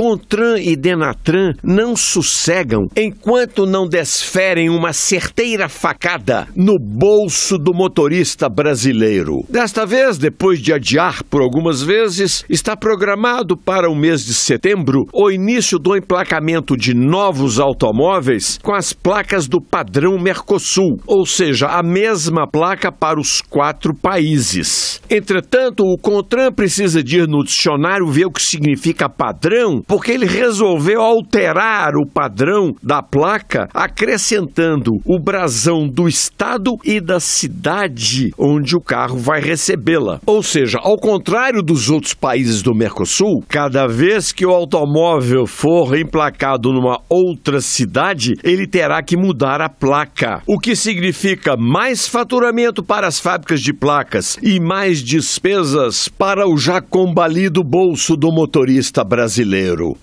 CONTRAN e DENATRAN não sossegam enquanto não desferem uma certeira facada no bolso do motorista brasileiro. Desta vez, depois de adiar por algumas vezes, está programado para o mês de setembro o início do emplacamento de novos automóveis com as placas do padrão Mercosul, ou seja, a mesma placa para os quatro países. Entretanto, o CONTRAN precisa de ir no dicionário ver o que significa padrão porque ele resolveu alterar o padrão da placa, acrescentando o brasão do estado e da cidade onde o carro vai recebê-la. Ou seja, ao contrário dos outros países do Mercosul, cada vez que o automóvel for emplacado numa outra cidade, ele terá que mudar a placa, o que significa mais faturamento para as fábricas de placas e mais despesas para o já combalido bolso do motorista brasileiro. héros.